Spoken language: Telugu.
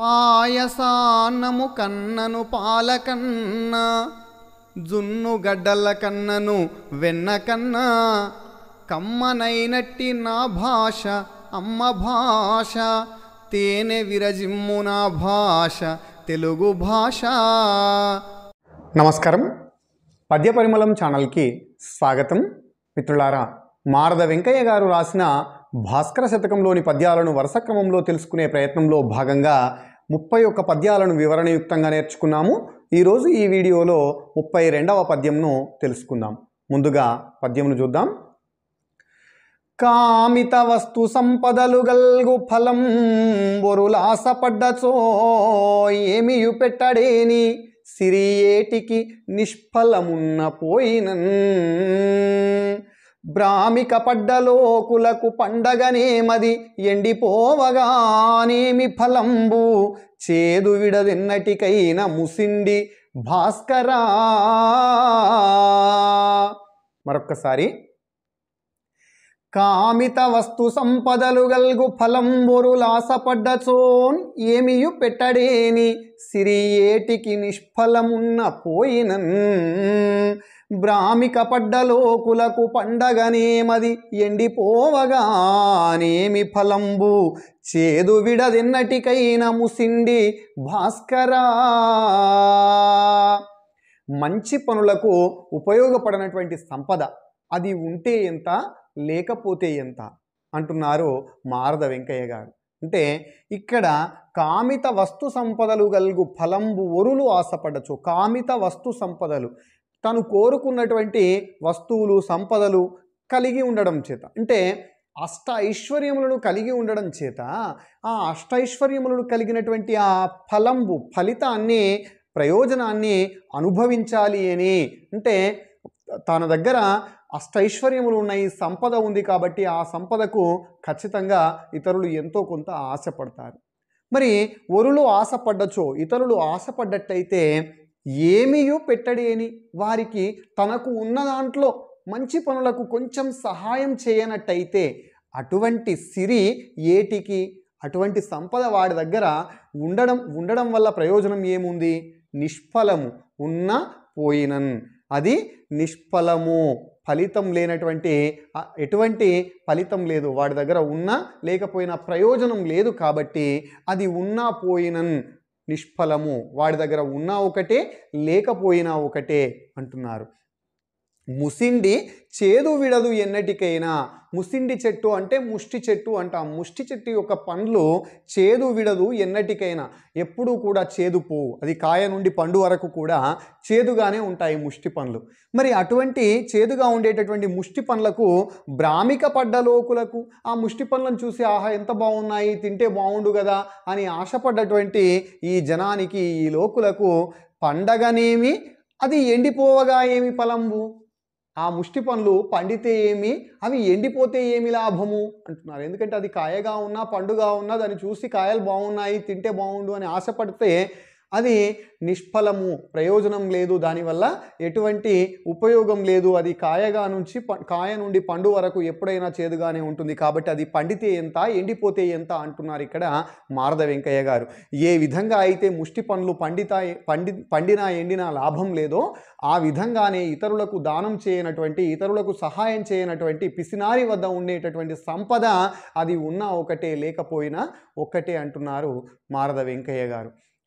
పాయసాన్నము కన్నను పాలకన్న జున్ను గడ్డల కన్నను వెన్న కన్నా కమ్మనైనట్టి నా భాష అమ్మ భాష తేనె విరజిమ్ము నా భాష తెలుగు భాష నమస్కారం పద్య పరిమళం ఛానల్కి స్వాగతం మిత్రులారా మారద వెంకయ్య గారు రాసిన భాస్కర శతకంలోని పద్యాలను వరుస క్రమంలో తెలుసుకునే ప్రయత్నంలో భాగంగా ముప్పై ఒక్క పద్యాలను వివరణయుక్తంగా నేర్చుకున్నాము ఈరోజు ఈ వీడియోలో ముప్పై రెండవ పద్యంను తెలుసుకుందాం ముందుగా పద్యంను చూద్దాం కామిత వస్తు సంపదలు గల్గు ఫలం బొరులాసపడ్డచో ఏమియు పెట్టడేని సిరియేటికి నిష్ఫలమున్న పోయినన్ భ్రామిక పడ్డలోకులకు పండగనేమది ఎండిపోవగానేమి ఫలంబు చేదు విడదిన్నటికైన ముసిండి భాస్కరా మరొక్కసారి కామిత వస్తు సంపదలు గల్గు లాసపడ్డచోన్ ఏమియు పెట్టడేని సిరి ఏటికి నిష్ఫలమున్న పోయినన్ బ్రాహ్మిక పడ్డలోకులకు పండగనేమది ఎండిపోవగానేమి ఫలంబు చేదు విడదిన్నటికైన ముసిండి భాస్కరా మంచి పనులకు ఉపయోగపడినటువంటి సంపద అది ఉంటే ఎంత లేకపోతే ఎంత అంటున్నారు మారద వెంకయ్య గారు అంటే ఇక్కడ కామిత వస్తు సంపదలు గలుగు ఫలంబు ఒరులు ఆశపడచ్చు కామిత వస్తు సంపదలు తను కోరుకున్నటువంటి వస్తువులు సంపదలు కలిగి ఉండడం చేత అంటే అష్ట ఐశ్వర్యములను కలిగి ఉండడం చేత ఆ అష్టైశ్వర్యములను కలిగినటువంటి ఆ ఫలంబు ఫలితాన్ని ప్రయోజనాన్ని అనుభవించాలి అని అంటే తన దగ్గర అష్టైశ్వర్యములు ఉన్నాయి సంపద ఉంది కాబట్టి ఆ సంపదకు ఖచ్చితంగా ఇతరులు ఎంతో కొంత ఆశపడతారు మరి ఒరులు ఆశపడ్డచో ఇతరులు ఆశపడ్డట్టయితే ఏమీయో పెట్టడి అని వారికి తనకు ఉన్న దాంట్లో మంచి పనులకు కొంచెం సహాయం చేయనట్టయితే అటువంటి సిరి ఏటికి అటువంటి సంపద వాడి దగ్గర ఉండడం ఉండడం వల్ల ప్రయోజనం ఏముంది నిష్ఫలము ఉన్న పోయినన్ అది నిష్ఫలము ఫలితం లేనటువంటి ఎటువంటి ఫలితం లేదు వాడి దగ్గర ఉన్నా లేకపోయినా ప్రయోజనం లేదు కాబట్టి అది ఉన్నా పోయినన్ నిష్ఫలము వాడి దగ్గర ఉన్నా ఒకటే లేకపోయినా ఒకటే అంటున్నారు ముసిండి చేదు విడదు ఎన్నటికైనా ముసిండి చెట్టు అంటే ముష్టి చెట్టు అంట ముష్టి చెట్టు యొక్క పండ్లు చేదు విడదు ఎన్నటికైనా ఎప్పుడూ కూడా చేదు పోవు అది కాయ నుండి పండు వరకు కూడా చేదుగానే ఉంటాయి ముష్టి పండ్లు మరి అటువంటి చేదుగా ఉండేటటువంటి ముష్టి పండ్లకు భ్రామిక పడ్డ లోకులకు ఆ ముష్టి పండ్లను చూసి ఆహా ఎంత బాగున్నాయి తింటే బాగుండు కదా అని ఆశపడ్డటువంటి ఈ జనానికి ఈ లోకులకు పండగనేమి అది ఎండిపోవగా ఏమి ఫలంబు ఆ ముష్టి పండ్లు పండితే ఏమి అవి ఎండిపోతే ఏమి లాభము అంటున్నారు ఎందుకంటే అది కాయగా ఉన్నా పండుగా ఉన్నా దాన్ని చూసి కాయలు బాగున్నాయి తింటే బాగుండు అని ఆశపడితే అది నిష్ఫలము ప్రయోజనం లేదు దానివల్ల ఎటువంటి ఉపయోగం లేదు అది కాయగా నుంచి కాయ నుండి పండు వరకు ఎప్పుడైనా చేదుగానే ఉంటుంది కాబట్టి అది పండితే ఎంత ఎండిపోతే ఎంత అంటున్నారు ఇక్కడ మారద వెంకయ్య గారు ఏ విధంగా అయితే ముష్టి పండ్లు పండితా పండి పండినా ఎండినా లాభం లేదో ఆ విధంగానే ఇతరులకు దానం చేయనటువంటి ఇతరులకు సహాయం చేయనటువంటి పిసినారి వద్ద ఉండేటటువంటి సంపద అది ఉన్నా ఒకటే లేకపోయినా ఒక్కటే అంటున్నారు మారద వెంకయ్య గారు